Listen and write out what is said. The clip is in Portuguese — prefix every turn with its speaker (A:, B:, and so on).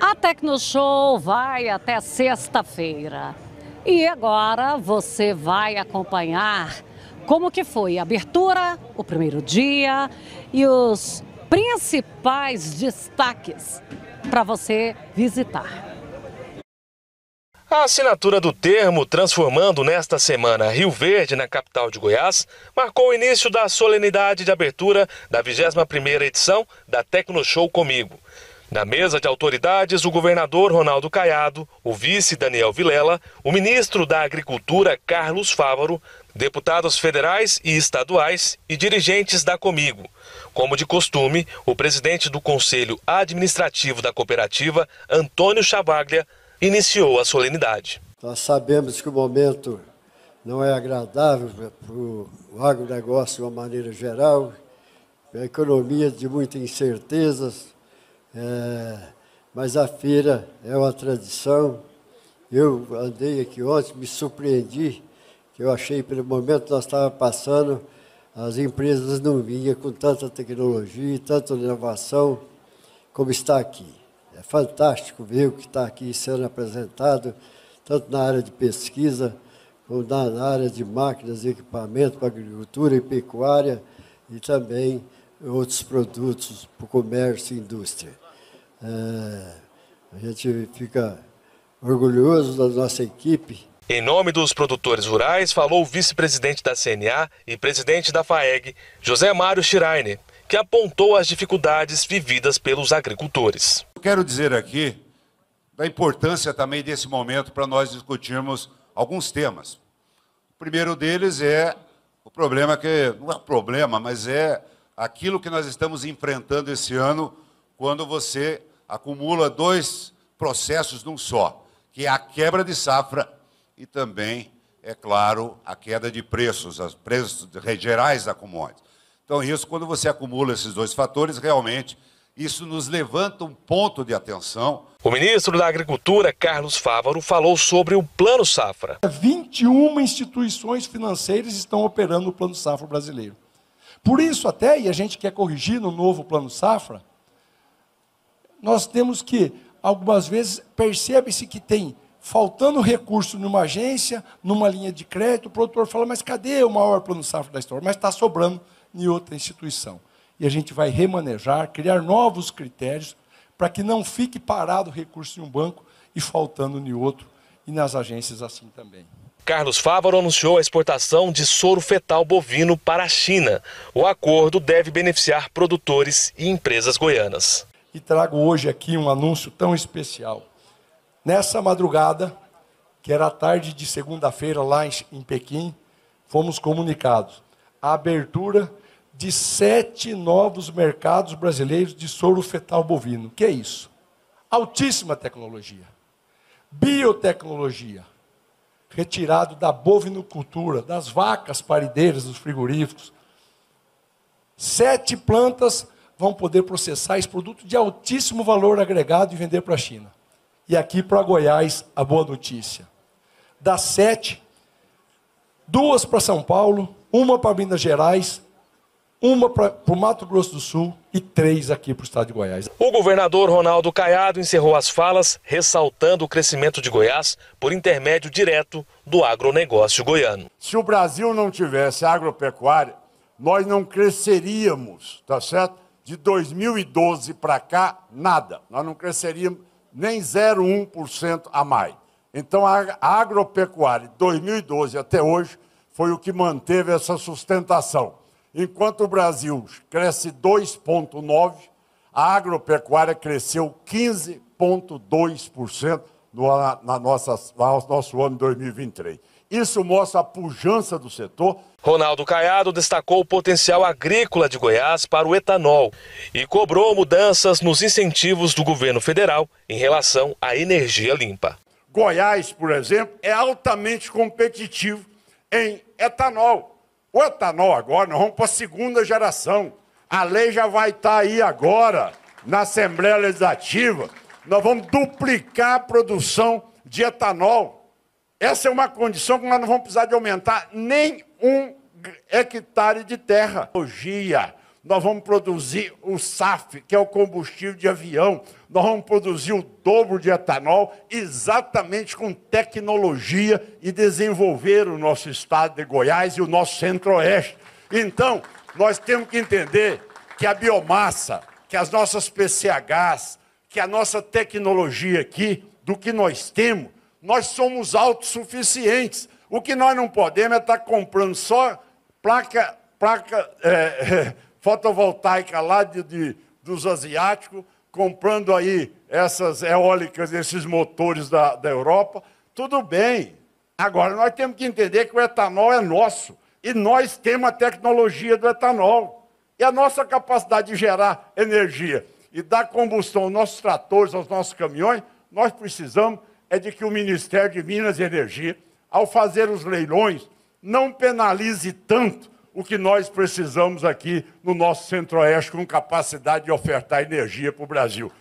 A: A Tecnoshow vai até sexta-feira. E agora você vai acompanhar como que foi a abertura, o primeiro dia e os principais destaques para você visitar.
B: A assinatura do termo transformando nesta semana Rio Verde na capital de Goiás marcou o início da solenidade de abertura da 21ª edição da Tecnoshow Comigo. Na mesa de autoridades, o governador Ronaldo Caiado, o vice Daniel Vilela, o ministro da Agricultura Carlos Fávaro, deputados federais e estaduais e dirigentes da Comigo. Como de costume, o presidente do Conselho Administrativo da Cooperativa, Antônio Chavaglia, iniciou a solenidade.
A: Nós sabemos que o momento não é agradável para o agronegócio de uma maneira geral, a economia de muitas incertezas é, mas a feira é uma tradição. Eu andei aqui ontem, me surpreendi, que eu achei pelo momento nós estávamos passando, as empresas não vinham com tanta tecnologia e tanta inovação como está aqui. É fantástico ver o que está aqui sendo apresentado, tanto na área de pesquisa, como na área de máquinas e equipamentos para agricultura e pecuária, e também outros produtos para o comércio e indústria. É, a gente fica orgulhoso da nossa equipe.
B: Em nome dos produtores rurais, falou o vice-presidente da CNA e presidente da FAEG, José Mário Schirainer, que apontou as dificuldades vividas pelos agricultores. Eu quero dizer
C: aqui da importância também desse momento para nós discutirmos alguns temas. O primeiro deles é o problema que não é problema, mas é aquilo que nós estamos enfrentando esse ano quando você acumula dois processos num só, que é a quebra de safra e também, é claro, a queda de preços, os preços gerais da commodity. Então, isso, quando você acumula esses dois fatores, realmente isso nos levanta um ponto de atenção.
B: O ministro da Agricultura, Carlos Fávaro, falou sobre o Plano Safra.
D: 21 instituições financeiras estão operando o Plano Safra brasileiro. Por isso, até, e a gente quer corrigir no novo Plano Safra, nós temos que, algumas vezes, percebe-se que tem faltando recurso numa agência, numa linha de crédito, o produtor fala, mas cadê o maior plano safra da história? Mas está sobrando em outra instituição. E a gente vai remanejar, criar novos critérios para que não fique parado o recurso em um banco e faltando em outro, e nas agências assim também.
B: Carlos Fávaro anunciou a exportação de soro fetal bovino para a China. O acordo deve beneficiar produtores e empresas goianas
D: e trago hoje aqui um anúncio tão especial. Nessa madrugada, que era a tarde de segunda-feira lá em Pequim, fomos comunicados a abertura de sete novos mercados brasileiros de soro fetal bovino. Que é isso? Altíssima tecnologia. Biotecnologia. Retirado da bovinocultura, das vacas parideiras, dos frigoríficos. Sete plantas vão poder processar esse produto de altíssimo valor agregado e vender para a China. E aqui para Goiás, a boa notícia. Das sete, duas para São Paulo, uma para Minas Gerais, uma para o Mato Grosso do Sul e três aqui para o estado de Goiás.
B: O governador Ronaldo Caiado encerrou as falas ressaltando o crescimento de Goiás por intermédio direto do agronegócio goiano.
C: Se o Brasil não tivesse agropecuária, nós não cresceríamos, tá certo? de 2012 para cá, nada. Nós não cresceríamos nem 0,1% a mais. Então, a agropecuária, de 2012 até hoje, foi o que manteve essa sustentação. Enquanto o Brasil cresce 2,9%, a agropecuária cresceu 15,2% no, na nossa, no nosso ano 2023. Isso mostra a pujança do setor.
B: Ronaldo Caiado destacou o potencial agrícola de Goiás para o etanol e cobrou mudanças nos incentivos do governo federal em relação à energia limpa.
C: Goiás, por exemplo, é altamente competitivo em etanol. O etanol agora, nós vamos para a segunda geração. A lei já vai estar tá aí agora, na Assembleia Legislativa. Nós vamos duplicar a produção de etanol essa é uma condição que nós não vamos precisar de aumentar nem um hectare de terra. Logia, nós vamos produzir o SAF, que é o combustível de avião. Nós vamos produzir o dobro de etanol, exatamente com tecnologia e desenvolver o nosso estado de Goiás e o nosso centro-oeste. Então, nós temos que entender que a biomassa, que as nossas PCHs, que a nossa tecnologia aqui, do que nós temos, nós somos autossuficientes. O que nós não podemos é estar tá comprando só placa, placa é, é, fotovoltaica lá de, de, dos asiáticos, comprando aí essas eólicas, esses motores da, da Europa. Tudo bem. Agora, nós temos que entender que o etanol é nosso. E nós temos a tecnologia do etanol. E a nossa capacidade de gerar energia e dar combustão aos nossos tratores, aos nossos caminhões, nós precisamos é de que o Ministério de Minas e Energia, ao fazer os leilões, não penalize tanto o que nós precisamos aqui no nosso Centro-Oeste com capacidade de ofertar energia para o Brasil.